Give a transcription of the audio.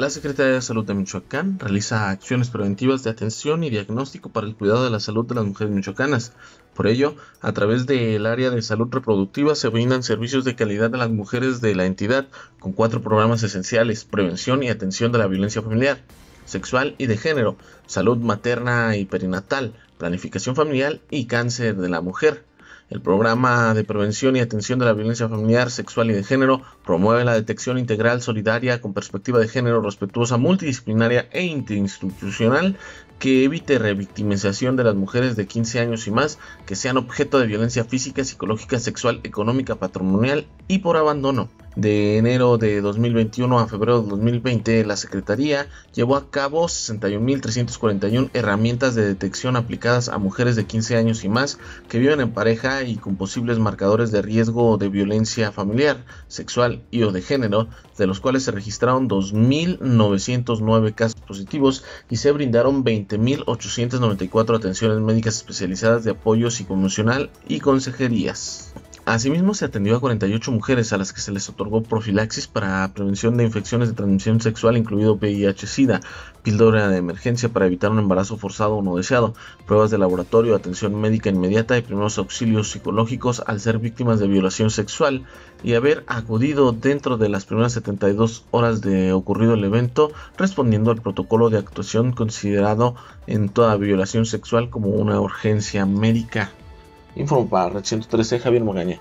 La Secretaría de Salud de Michoacán realiza acciones preventivas de atención y diagnóstico para el cuidado de la salud de las mujeres michoacanas. Por ello, a través del área de salud reproductiva se brindan servicios de calidad a las mujeres de la entidad con cuatro programas esenciales, prevención y atención de la violencia familiar, sexual y de género, salud materna y perinatal, planificación familiar y cáncer de la mujer. El programa de prevención y atención de la violencia familiar, sexual y de género promueve la detección integral, solidaria, con perspectiva de género, respetuosa, multidisciplinaria e interinstitucional que evite revictimización de las mujeres de 15 años y más que sean objeto de violencia física, psicológica, sexual, económica, patrimonial y por abandono. De enero de 2021 a febrero de 2020, la Secretaría llevó a cabo 61.341 herramientas de detección aplicadas a mujeres de 15 años y más que viven en pareja y con posibles marcadores de riesgo de violencia familiar, sexual y o de género, de los cuales se registraron 2.909 casos positivos y se brindaron 20.894 atenciones médicas especializadas de apoyo psicoemocional y consejerías. Asimismo, se atendió a 48 mujeres a las que se les otorgó profilaxis para prevención de infecciones de transmisión sexual, incluido VIH-Sida, píldora de emergencia para evitar un embarazo forzado o no deseado, pruebas de laboratorio, atención médica inmediata y primeros auxilios psicológicos al ser víctimas de violación sexual y haber acudido dentro de las primeras 72 horas de ocurrido el evento, respondiendo al protocolo de actuación considerado en toda violación sexual como una urgencia médica. Informo para Red 113 Javier Mogaña.